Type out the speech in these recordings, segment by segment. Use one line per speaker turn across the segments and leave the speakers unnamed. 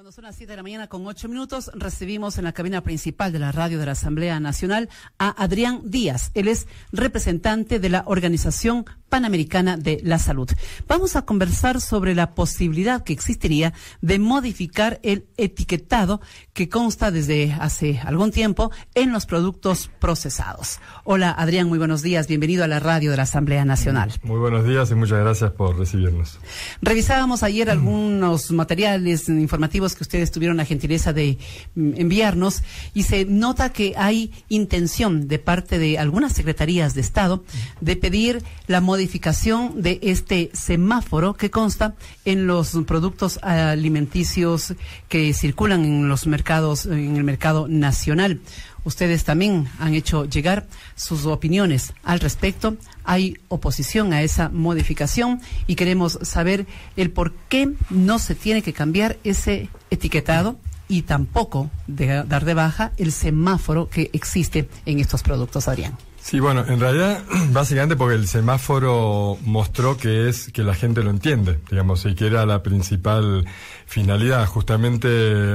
Cuando son las 7 de la mañana con 8 minutos, recibimos en la cabina principal de la radio de la Asamblea Nacional a Adrián Díaz. Él es representante de la Organización Panamericana de la Salud. Vamos a conversar sobre la posibilidad que existiría de modificar el etiquetado que consta desde hace algún tiempo en los productos procesados. Hola Adrián, muy buenos días. Bienvenido a la radio de la Asamblea Nacional.
Muy buenos días y muchas gracias por recibirnos.
Revisábamos ayer mm. algunos materiales informativos que ustedes tuvieron la gentileza de mm, enviarnos y se nota que hay intención de parte de algunas secretarías de Estado de pedir la modificación modificación de este semáforo que consta en los productos alimenticios que circulan en los mercados, en el mercado nacional. Ustedes también han hecho llegar sus opiniones al respecto. Hay oposición a esa modificación y queremos saber el por qué no se tiene que cambiar ese etiquetado y tampoco dar de baja el semáforo que existe en estos productos, Adrián.
Sí, bueno, en realidad, básicamente porque el semáforo mostró que es que la gente lo entiende, digamos, y que era la principal finalidad. Justamente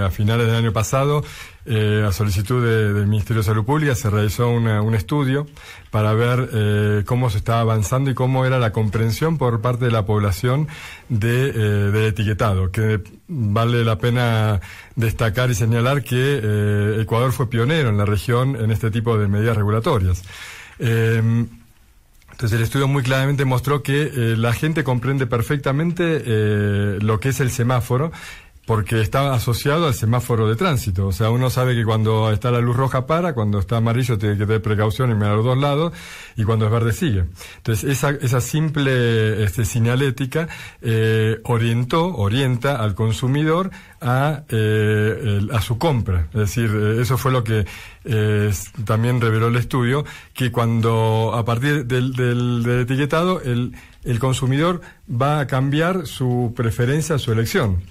a finales del año pasado, eh, a solicitud del Ministerio de Salud Pública, se realizó un estudio para ver eh, cómo se estaba avanzando y cómo era la comprensión por parte de la población de, eh, del etiquetado, que vale la pena destacar y señalar que Ecuador fue pionero en la región en este tipo de medidas regulatorias. Em, entonces el estudio muy claramente mostró que eh, la gente comprende perfectamente eh, lo que es el semáforo porque está asociado al semáforo de tránsito. O sea, uno sabe que cuando está la luz roja para, cuando está amarillo tiene que tener precaución y mirar los dos lados y cuando es verde sigue. Entonces, esa, esa simple este, señalética eh, orientó, orienta al consumidor a, eh, a su compra. Es decir, eh, eso fue lo que eh, también reveló el estudio, que cuando a partir del, del, del etiquetado, el, el consumidor va a cambiar su preferencia, su elección.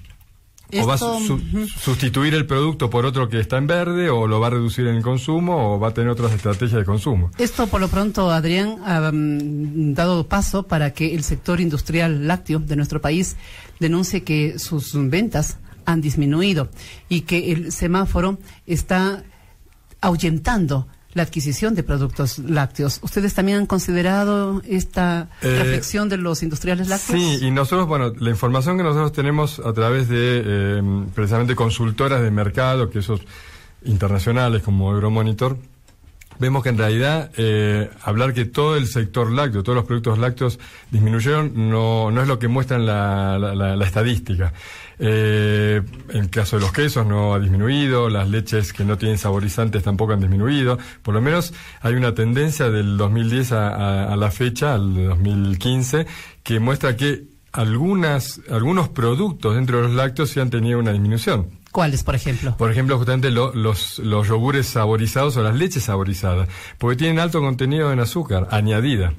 ¿O va a sustituir el producto por otro que está en verde, o lo va a reducir en el consumo, o va a tener otras estrategias de consumo?
Esto, por lo pronto, Adrián, ha mm, dado paso para que el sector industrial lácteo de nuestro país denuncie que sus ventas han disminuido y que el semáforo está ahuyentando la adquisición de productos lácteos. ¿Ustedes también han considerado esta eh, reflexión de los industriales lácteos? Sí,
y nosotros, bueno, la información que nosotros tenemos a través de eh, precisamente consultoras de mercado, que esos internacionales como Euromonitor, vemos que en realidad eh, hablar que todo el sector lácteo, todos los productos lácteos disminuyeron, no, no es lo que muestran la, la, estadística. Eh, en el caso de los quesos no ha disminuido, las leches que no tienen saborizantes tampoco han disminuido. Por lo menos hay una tendencia del 2010 a, la fecha, al 2015, que muestra que algunas, algunos productos dentro de los lácteos sí han tenido una disminución.
¿Cuáles, por ejemplo?
Por ejemplo, justamente los, los yogures saborizados o las leches saborizadas, porque tienen alto contenido en azúcar añadida.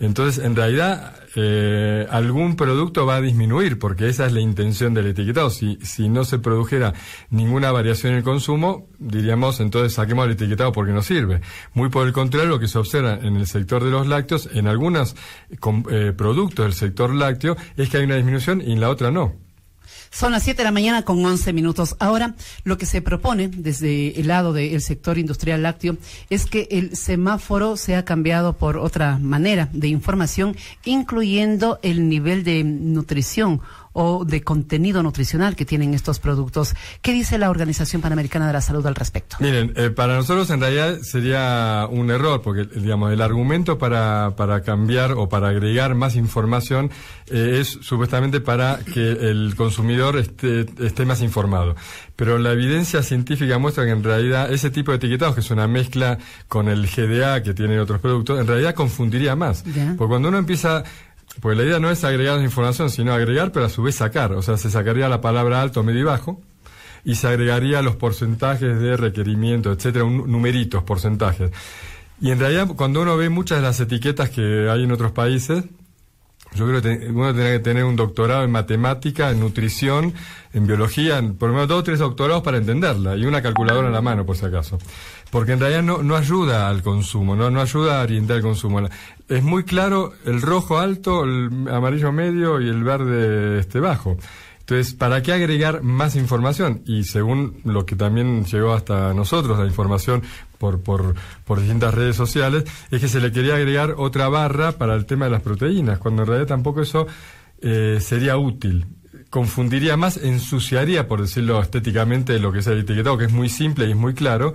Entonces, en realidad, eh, algún producto va a disminuir, porque esa es la intención del etiquetado. Si, si no se produjera ninguna variación en el consumo, diríamos entonces saquemos el etiquetado porque no sirve. Muy por el contrario, lo que se observa en el sector de los lácteos, en algunos eh, eh, productos del sector lácteo, es que hay una disminución y en la otra no.
Son las siete de la mañana con once minutos. Ahora, lo que se propone desde el lado del sector industrial lácteo es que el semáforo sea cambiado por otra manera de información, incluyendo el nivel de nutrición o de contenido nutricional que tienen estos productos. ¿Qué dice la Organización Panamericana de la Salud al respecto?
Miren, eh, para nosotros en realidad sería un error, porque eh, digamos, el argumento para, cambiar o para agregar más información eh, es supuestamente para que el consumidor esté, esté más informado. Pero la evidencia científica muestra que en realidad ese tipo de etiquetados, que es una mezcla con el GDA que tienen otros productos, en realidad confundiría más. Porque cuando uno empieza porque la idea no es agregar información, sino agregar, pero a su vez sacar. O sea, se sacaría la palabra alto, medio y bajo y se agregaría los porcentajes de requerimiento, etcétera, un, numeritos, porcentajes. Y en realidad, cuando uno ve muchas de las etiquetas que hay en otros países, yo creo que uno tiene que tener un doctorado en matemática, en nutrición, en biología, por lo menos dos o tres doctorados para entenderla y una calculadora en la mano, por si acaso. Porque en realidad no, no ayuda al consumo, no, no ayuda a orientar el consumo. Es muy claro el rojo alto, el amarillo medio y el verde este bajo. Entonces, ¿para qué agregar más información? Y según lo que también llegó hasta nosotros, la información por, por, por, distintas redes sociales, es que se le quería agregar otra barra para el tema de las proteínas, cuando en realidad tampoco eso eh, sería útil confundiría más, ensuciaría, por decirlo estéticamente, lo que es el etiquetado, que es muy simple y es muy claro,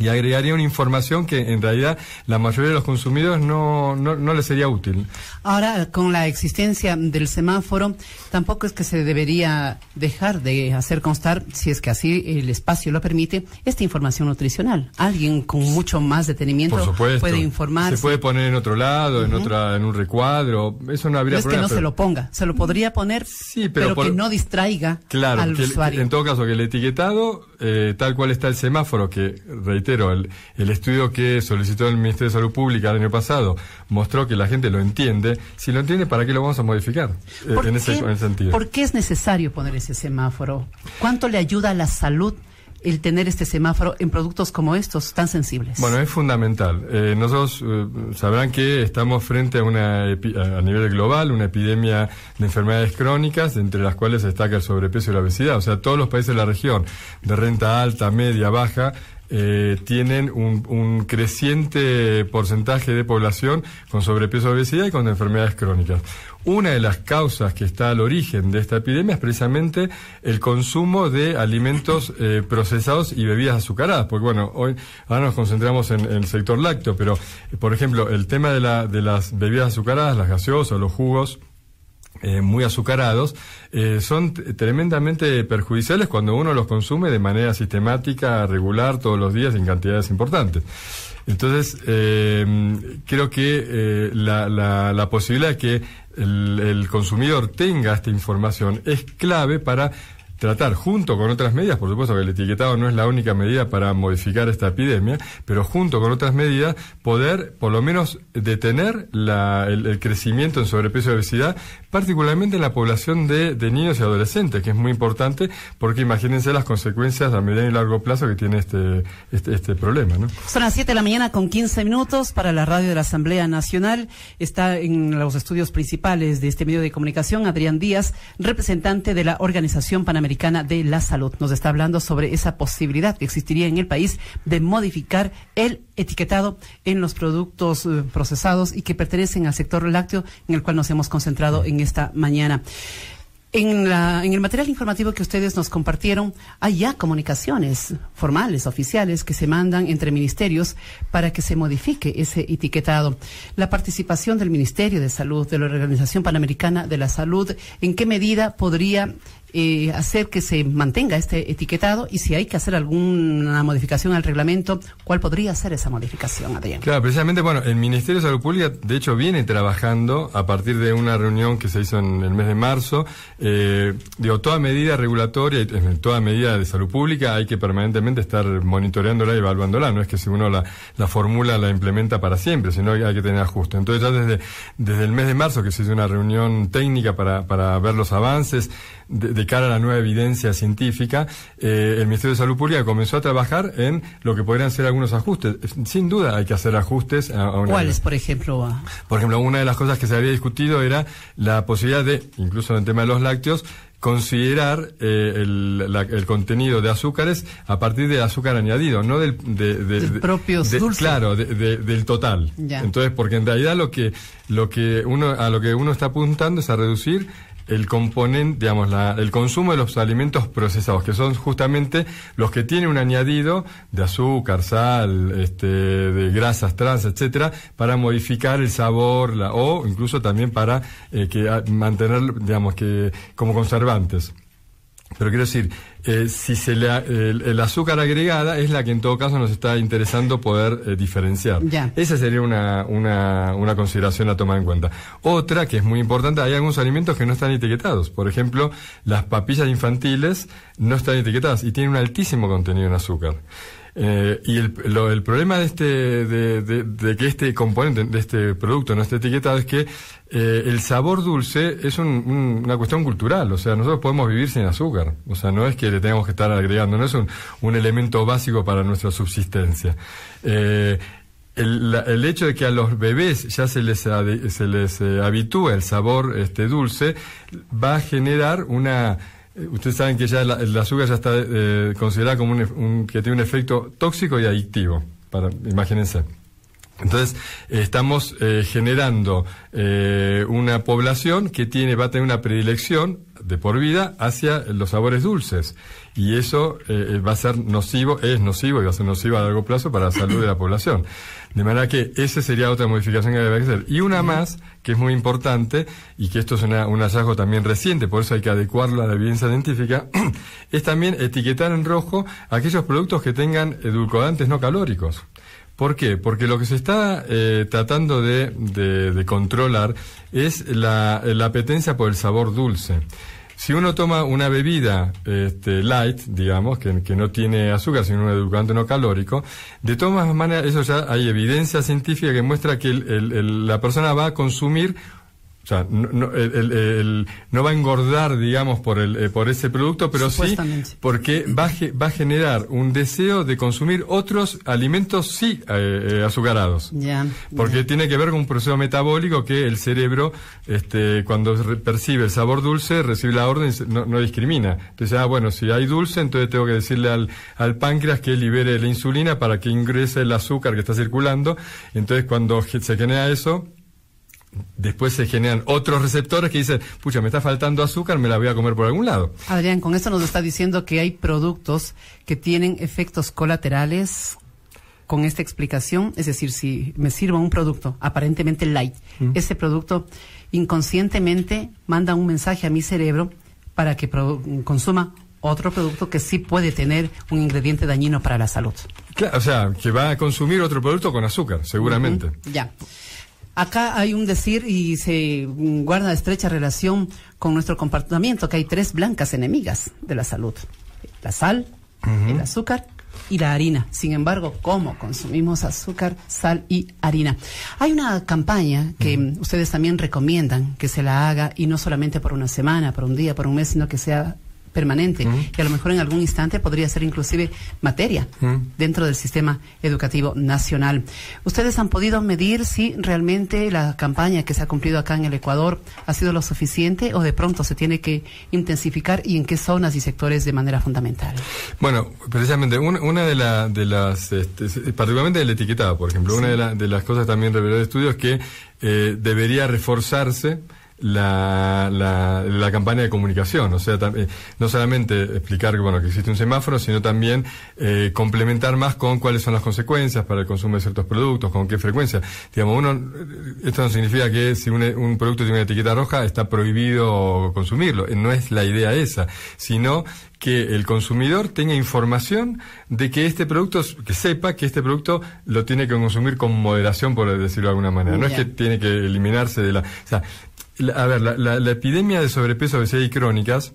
y agregaría una información que en realidad la mayoría de los consumidores no, no, no les sería útil. Ahora, con
la existencia del semáforo, tampoco es que se debería dejar de hacer constar, si es que así el espacio lo permite, esta información nutricional. Alguien con mucho más detenimiento puede informar. Se puede
poner en otro lado, en otra en un recuadro, eso no habría no Es que no se lo ponga,
se lo podría poner, sí, pero, que no distraiga claro, al En todo
caso, que el etiquetado eh, tal cual está el semáforo, que reitero, el, estudio que solicitó el Ministerio de Salud Pública el año pasado mostró que la gente lo entiende, si lo entiende, ¿para qué lo vamos a modificar? Eh, en ese sentido. ¿Por
qué es necesario poner ese semáforo? ¿Cuánto le ayuda a la salud el tener este semáforo en productos como estos tan sensibles? Bueno,
es fundamental. Eh, nosotros eh, sabrán que estamos frente a una a nivel global una epidemia de enfermedades crónicas, entre las cuales se destaca el sobrepeso y la obesidad. O sea, todos los países de la región de renta alta, media, baja eh, tienen un, creciente porcentaje de población con sobrepeso, obesidad y con enfermedades crónicas. Una de las causas que está al origen de esta epidemia es precisamente el consumo de alimentos eh, procesados y bebidas azucaradas, porque bueno, hoy ahora nos concentramos en, el sector lácteo, pero por ejemplo, el tema de, la, de las bebidas azucaradas, las gaseosas, los jugos, eh, muy azucarados, eh, son tremendamente perjudiciales cuando uno los consume de manera sistemática, regular, todos los días, en cantidades importantes. Entonces, em, creo que eh, la, la, posibilidad de que el, consumidor tenga esta información es clave para tratar junto con otras medidas, por supuesto que el etiquetado no es la única medida para modificar esta epidemia, pero junto con otras medidas poder por lo menos detener la, el, crecimiento en sobrepeso y obesidad, particularmente en la población de, de niños y adolescentes, que es muy importante, porque imagínense las consecuencias a mediano y largo plazo que tiene este, este, este problema. ¿no?
Son las 7 de la mañana con 15 minutos para la radio de la Asamblea Nacional. Está en los estudios principales de este medio de comunicación Adrián Díaz, representante de la Organización Panamericana de la Salud. Nos está hablando sobre esa posibilidad que existiría en el país de modificar el etiquetado en los productos eh, procesados y que pertenecen al sector lácteo en el cual nos hemos concentrado en esta mañana. En, en, el material informativo que ustedes nos compartieron, hay ya comunicaciones formales, oficiales, que se mandan entre ministerios para que se modifique ese etiquetado. La participación del Ministerio de Salud, de la Organización Panamericana de la Salud, ¿en qué medida podría eh, hacer que se mantenga este etiquetado y si hay que hacer alguna modificación al reglamento, ¿cuál podría ser esa modificación, Adrián?
Claro, precisamente, bueno, el Ministerio de Salud Pública, de hecho, viene trabajando a partir de una reunión que se hizo en el mes de marzo. Eh, digo, toda medida regulatoria, eh, toda medida de salud pública hay que permanentemente estar monitoreándola y evaluándola. No es que si uno la, la formula, la implementa para siempre, sino hay que tener ajuste. Entonces, ya desde, desde el mes de marzo que se hizo una reunión técnica para, para ver los avances, de de cara a la nueva evidencia científica, eh, el Ministerio de Salud Pública comenzó a trabajar en lo que podrían ser algunos ajustes. Sin duda hay que hacer ajustes. A, ¿Cuáles,
por ejemplo?
Por ejemplo, una de las cosas que se había discutido era la posibilidad de, incluso en el tema de los lácteos, considerar eh, el, la, el, contenido de azúcares a partir del azúcar añadido, no del, del propio de, dulce. Claro, del total. Entonces, porque en realidad lo que, lo que uno, a lo que uno está apuntando es a reducir el componente, digamos, el consumo de los alimentos procesados, que son justamente los que tienen un añadido de azúcar, sal, este, de grasas trans, etcétera, para modificar el sabor la, o incluso también para eh, que mantener, digamos, que como conservantes. Pero quiero decir, eh, si se le, el, azúcar agregada es la que en todo caso nos está interesando poder eh, diferenciar. Ya. Esa sería una, una, una, consideración a tomar en cuenta. Otra que es muy importante, hay algunos alimentos que no están etiquetados. Por ejemplo, las papillas infantiles no están etiquetadas y tienen un altísimo contenido en azúcar. Eh, y el, el, problema de, este, de, que este componente, de este producto no esté etiquetado es que eh, el sabor dulce es una cuestión cultural, o sea, nosotros podemos vivir sin azúcar, o sea, no es que le tengamos que estar agregando, no es un, un elemento básico para nuestra subsistencia. Eh, el, hecho de que a los bebés ya se les, se les habitúa el sabor este, dulce va a generar una eh, ustedes saben que ya la, el azúcar ya está eh, considerada como un, que tiene un efecto tóxico y adictivo. Para, imagínense. Entonces, estamos eh, generando eh, una población que tiene, va a tener una predilección de por vida hacia los sabores dulces. Y eso eh, va a ser nocivo, es nocivo y va a ser nocivo a largo plazo para la salud de la población. De manera que esa sería otra modificación que debe hacer. Y una más, que es muy importante, y que esto es una, un hallazgo también reciente, por eso hay que adecuarlo a la evidencia científica, es también etiquetar en rojo aquellos productos que tengan edulcorantes no calóricos. ¿Por qué? Porque lo que se está eh, tratando de, controlar es la, la, apetencia por el sabor dulce. Si uno toma una bebida este, light, digamos, que, no tiene azúcar, sino un edulcorante no calórico, de todas maneras, eso ya hay evidencia científica que muestra que la persona va a consumir sea, no, va a engordar, digamos, por, el, eh, por ese producto, pero sí porque va, va a generar un deseo de consumir otros alimentos, sí, eh, eh, azucarados. porque tiene que ver con un proceso metabólico que el cerebro, este, cuando percibe el sabor dulce, recibe la orden y no, discrimina. Entonces, ah, bueno, si hay dulce, entonces tengo que decirle al, al páncreas que libere la insulina para que ingrese el azúcar que está circulando. Entonces, cuando se genera eso, después se generan otros receptores que dicen, pucha, me está faltando azúcar, me la voy a comer por algún lado.
Adrián, con esto nos está diciendo que hay productos que tienen efectos colaterales con esta explicación, es decir, si me sirvo un producto aparentemente light, mm. ese producto inconscientemente manda un mensaje a mi cerebro para que consuma otro producto que sí puede tener un ingrediente dañino para la salud.
Claro, o sea, que va a consumir otro producto con azúcar, seguramente.
Ya. Acá hay un decir y se guarda estrecha relación con nuestro comportamiento, que hay tres blancas enemigas de la salud. La sal, el azúcar y la harina. Sin embargo, ¿cómo consumimos azúcar, sal y harina? Hay una campaña que ustedes también recomiendan que se la haga y no solamente por una semana, por un día, por un mes, sino que sea permanente, que a lo mejor en algún instante podría ser inclusive materia dentro del sistema educativo nacional. ¿Ustedes han podido medir si realmente la campaña que se ha cumplido acá en el Ecuador ha sido lo suficiente o de pronto se tiene que intensificar y en qué zonas y sectores de manera fundamental?
Bueno, precisamente una de, las, este, particularmente el etiquetado, por ejemplo, una de, las cosas también reveló el estudios que eh, debería reforzarse la, la, la, campaña de comunicación, o sea, eh, no solamente explicar bueno, que existe un semáforo, sino también eh, complementar más con cuáles son las consecuencias para el consumo de ciertos productos, con qué frecuencia. Digamos, uno, esto no significa que si un, producto tiene una etiqueta roja está prohibido consumirlo, eh, no es la idea esa, sino que el consumidor tenga información de que este producto, que sepa que este producto lo tiene que consumir con moderación, por decirlo de alguna manera. No es que tiene que eliminarse de la... O a ver, la, la epidemia de sobrepeso, obesidad y crónicas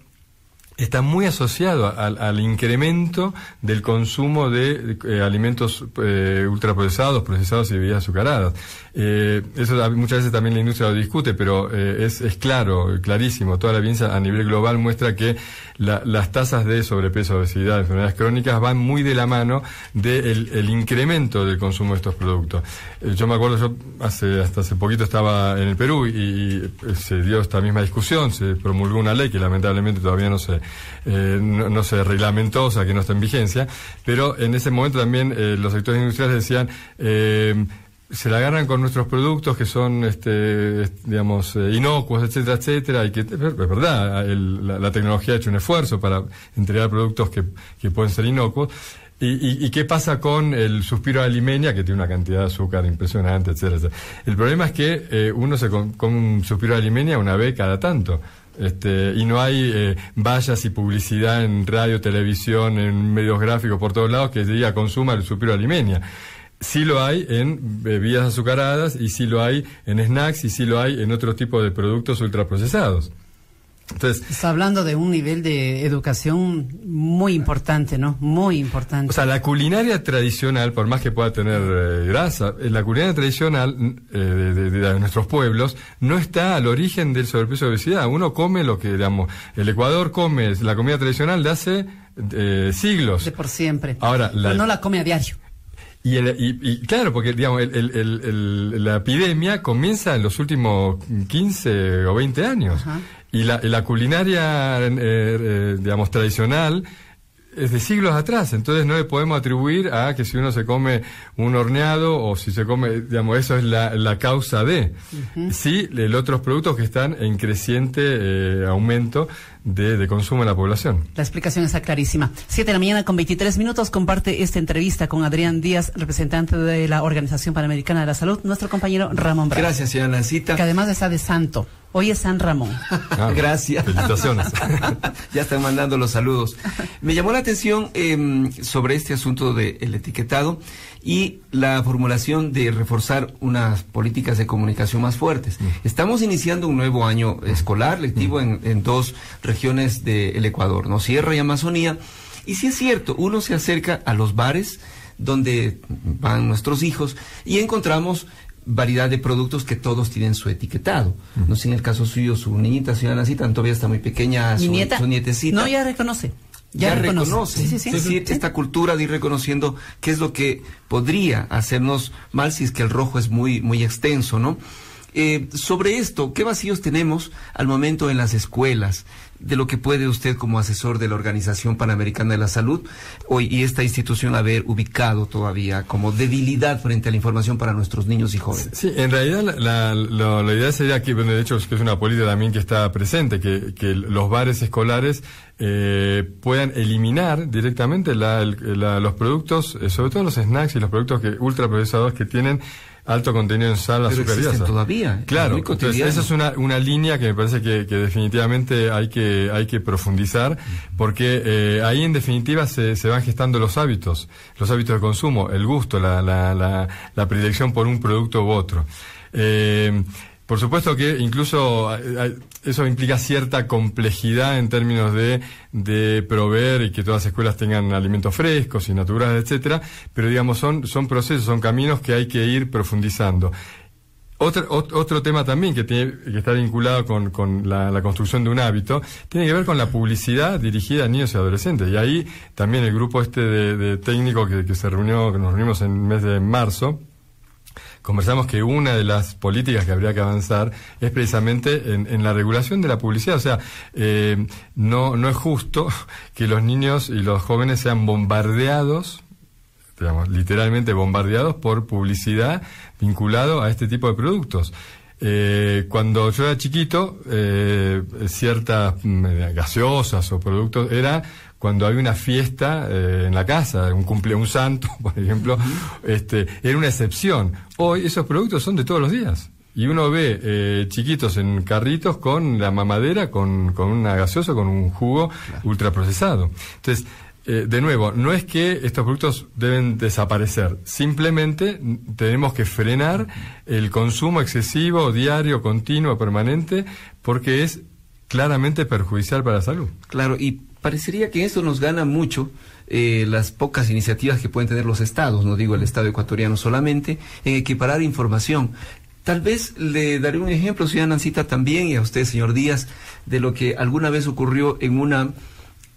está muy asociado al, incremento del consumo de eh, alimentos eh, ultraprocesados, procesados y bebidas azucaradas. Eh, eso muchas veces también la industria lo discute, pero es, claro, clarísimo. Toda la evidencia a nivel global muestra que las tasas de sobrepeso, obesidad, enfermedades crónicas van muy de la mano del el incremento del consumo de estos productos. yo me acuerdo, yo hace, hasta hace poquito estaba en el Perú y se dio esta misma discusión, se promulgó una ley que lamentablemente todavía no se eh, no, sé, se que no está en vigencia, pero en ese momento también eh, los sectores industriales decían, eh, se la agarran con nuestros productos que son, este, digamos, inocuos, etcétera, etcétera, y que es verdad, la, tecnología ha hecho un esfuerzo para entregar productos que, pueden ser inocuos. Y, y, qué pasa con el suspiro de alimenia, que tiene una cantidad de azúcar impresionante, etcétera? etcétera? El problema es que uno se come un suspiro de alimenia una vez cada tanto. Este, y no hay eh, vallas y publicidad en radio, televisión, en medios gráficos por todos lados que diga consuma el supiro alimenia. Sí lo hay en bebidas azucaradas y sí lo hay en snacks y sí lo hay en otro tipo de productos ultraprocesados. Entonces,
Está hablando de un nivel de educación muy importante, ¿no? Muy importante. O sea,
la culinaria tradicional, por más que pueda tener eh, grasa, eh, la culinaria tradicional mm, eh, de, nuestros pueblos no está al origen del sobrepeso de obesidad. Uno come lo que, digamos, el Ecuador come la comida tradicional de hace siglos. De por siempre. Ahora, no la come a diario. Y, claro, porque digamos, la epidemia comienza en los últimos 15 o 20 años. Y la, culinaria, eh, eh, digamos, tradicional es de siglos atrás. Entonces no le podemos atribuir a que si uno se come un horneado o si se come, digamos, eso es la, la causa de. Sí, los otros productos que están en creciente eh, aumento de, consumo en la población.
La explicación está clarísima. Siete de la mañana con 23 minutos comparte esta entrevista con Adrián Díaz, representante de la Organización Panamericana de la Salud, nuestro compañero Ramón Bravo. Gracias,
señora Nancita. Que además
está de santo. Hoy es San Ramón.
Ah, Gracias. Felicitaciones. ya están mandando los saludos. Me llamó la atención em, sobre este asunto del etiquetado y la formulación de reforzar unas políticas de comunicación más fuertes. Mm. Estamos iniciando un nuevo año escolar, lectivo, mm. en, en dos regiones del Ecuador, ¿no? Sierra y Amazonía. Y sí es cierto, uno se acerca a los bares donde van nuestros hijos y encontramos variedad de productos que todos tienen su etiquetado. No sé, en el caso suyo, su niñita, su Nacita, todavía está muy pequeña, su, nieta? nietecita. No, ya reconoce
ya, reconoce. Sí, sí, sí. Es decir,
esta cultura de ir reconociendo qué es lo que podría hacernos mal si es que el rojo es muy, muy extenso, ¿no? Eh, sobre esto, ¿qué vacíos tenemos al momento en las escuelas? de lo que puede usted como asesor de la Organización Panamericana de la Salud hoy y esta institución haber ubicado todavía como debilidad frente a la información para nuestros niños y jóvenes.
Sí, en realidad la, idea sería que, de hecho, es una política también que está presente, que, que los bares escolares eh, puedan eliminar directamente los productos, eh, sobre todo los snacks y los productos que que tienen alto contenido en sal existen todavía. Claro, esa es una, una línea que me parece que, que definitivamente hay que, hay que profundizar, porque eh, ahí en definitiva se, se van gestando los hábitos, los hábitos de consumo, el gusto, la, la, la, la predilección por un producto u otro. Eh, por supuesto que incluso eh, eh, eso implica cierta complejidad en términos de, proveer y que todas las escuelas tengan alimentos frescos y naturales, etcétera, pero digamos son, son procesos, son caminos que hay que ir profundizando. Otro, otro tema también que, tiene, que está vinculado con, la, construcción de un hábito tiene que ver con la publicidad dirigida a niños y adolescentes. Y ahí también el grupo este de, de técnico que, que se reunió, que nos reunimos en el mes de marzo, conversamos que una de las políticas que habría que avanzar es precisamente en, la regulación de la publicidad. O sea, eh, no, no es justo que los niños y los jóvenes sean bombardeados digamos, literalmente bombardeados por publicidad vinculado a este tipo de productos. Eh, cuando yo era chiquito, eh, ciertas mm, gaseosas o productos era cuando hay una fiesta eh, en la casa, un cumpleaños santo, por ejemplo, este, era una excepción. Hoy esos productos son de todos los días. Y uno ve eh, chiquitos en carritos con la mamadera, con, con una gaseosa, con un jugo ultraprocesado. Entonces, eh, de nuevo, no es que estos productos deben desaparecer, simplemente tenemos que frenar el consumo excesivo, diario, continuo, permanente, porque es claramente perjudicial para la salud. Claro, y parecería que esto nos gana mucho
eh, las pocas iniciativas que pueden tener los estados, no digo el Estado ecuatoriano solamente, en equiparar información. Tal vez le daré un ejemplo, señora Nancita, también, y a usted, señor Díaz, de lo que alguna vez ocurrió en una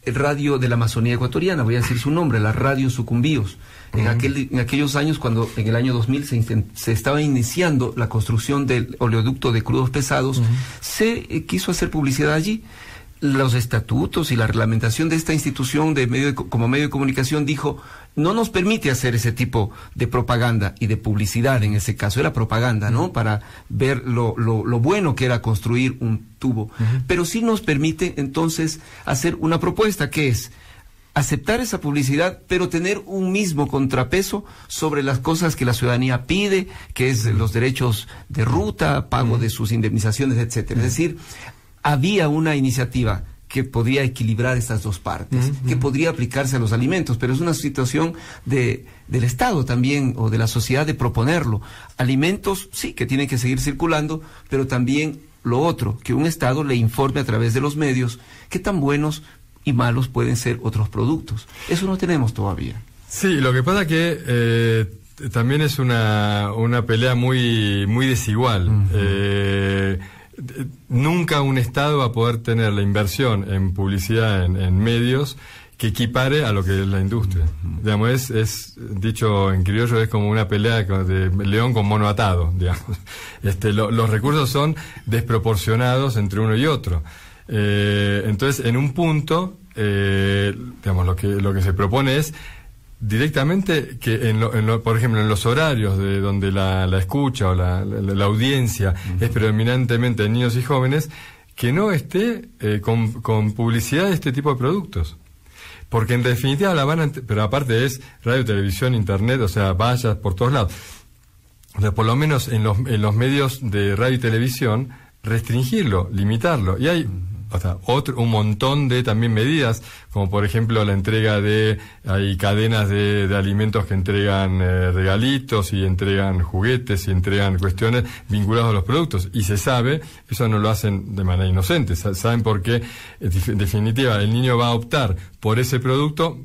radio de la Amazonía ecuatoriana, voy a decir su nombre, la radio Sucumbíos. en, aquel, aquellos años, cuando en el año 2000 se, se estaba iniciando la construcción del oleoducto de crudos pesados, se eh, quiso hacer publicidad allí los estatutos y la reglamentación de esta institución de medio como medio de comunicación dijo no nos permite hacer ese tipo de propaganda y de publicidad en ese caso era propaganda no para ver lo, lo, bueno que era construir un tubo pero sí nos permite entonces hacer una propuesta que es aceptar esa publicidad, pero tener un mismo contrapeso sobre las cosas que la ciudadanía pide, que es los derechos de ruta, pago de sus indemnizaciones, etcétera. Es decir, había una iniciativa que podría equilibrar estas dos partes, que podría aplicarse a los alimentos, pero es una situación de, del Estado también o de la sociedad de proponerlo. Alimentos, sí, que tienen que seguir circulando, pero también lo otro, que un Estado le informe a través de los medios qué tan buenos y malos pueden ser otros productos. Eso no tenemos todavía.
Sí, lo que pasa que eh, también es una, pelea muy, muy desigual nunca un Estado va a poder tener la inversión en publicidad, en, medios, que equipare a lo que es la industria. Digamos, es, dicho en criollo, es como una pelea de león con mono atado, este, los recursos son desproporcionados entre uno y otro. Eh, entonces, en un punto, eh, digamos, lo que, lo que se propone es directamente que, en por ejemplo, en los horarios de donde la, escucha o la, audiencia es predominantemente de niños y jóvenes, que no esté eh, con, publicidad de este tipo de productos. Porque en definitiva la van a... Pero aparte es radio, televisión, internet, o sea, vallas por todos lados. por lo menos en los, en los medios de radio y televisión, restringirlo, limitarlo. Y hay otro, un montón de también medidas, como por ejemplo la entrega de, hay cadenas de, alimentos que entregan eh, regalitos y entregan juguetes y entregan cuestiones vinculadas a los productos. Y se sabe, eso no lo hacen de manera inocente, saben por qué, eh, en definitiva, el niño va a optar por ese producto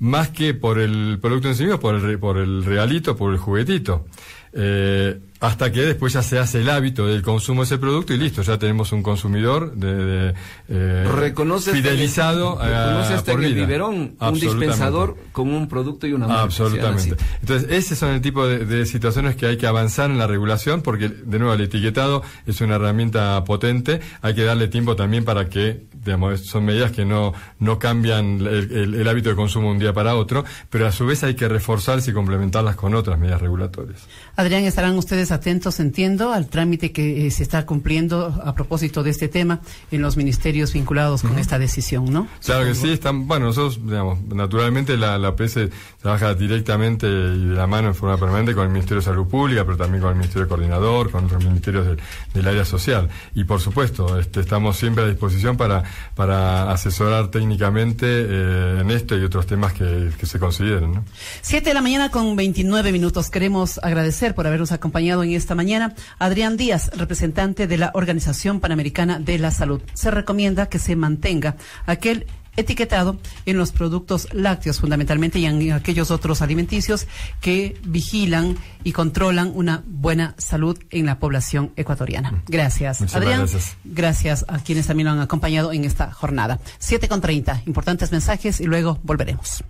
más que por el producto en sí mismo, por el, por el regalito, por el juguetito. Eh, hasta que después ya se hace el hábito del consumo de ese producto y listo, ya tenemos un consumidor de, eh, fidelizado a, por que biberón, un dispensador
con un producto y una marca. Absolutamente.
Entonces, ese son el tipo de, situaciones que hay que avanzar en la regulación porque, de nuevo, el etiquetado es una herramienta potente. Hay que darle tiempo también para que, digamos, son medidas que no, no cambian el, hábito de consumo un día para otro, pero a su vez hay que reforzarse y complementarlas con otras medidas regulatorias.
Adrián, estarán ustedes atentos, entiendo, al trámite que eh, se está cumpliendo a propósito de este tema en los ministerios vinculados con esta decisión, ¿no? Claro que sí,
están, bueno, nosotros, digamos, naturalmente la, la PS trabaja directamente y de la mano en forma permanente con el Ministerio de Salud Pública, pero también con el Ministerio Coordinador, con otros ministerios del, área social. Y por supuesto, este, estamos siempre a disposición para, para asesorar técnicamente eh, en esto y otros temas que, se consideren. ¿no?
Siete de la mañana con veintinueve minutos. Queremos agradecer por habernos acompañado en esta mañana Adrián Díaz, representante de la Organización Panamericana de la Salud. Se recomienda que se mantenga aquel etiquetado en los productos lácteos fundamentalmente y en aquellos otros alimenticios que vigilan y controlan una buena salud en la población ecuatoriana. Mm. Gracias, Adrián. Gracias.
a quienes también lo han acompañado en esta jornada. Siete con treinta, Importantes mensajes y luego volveremos.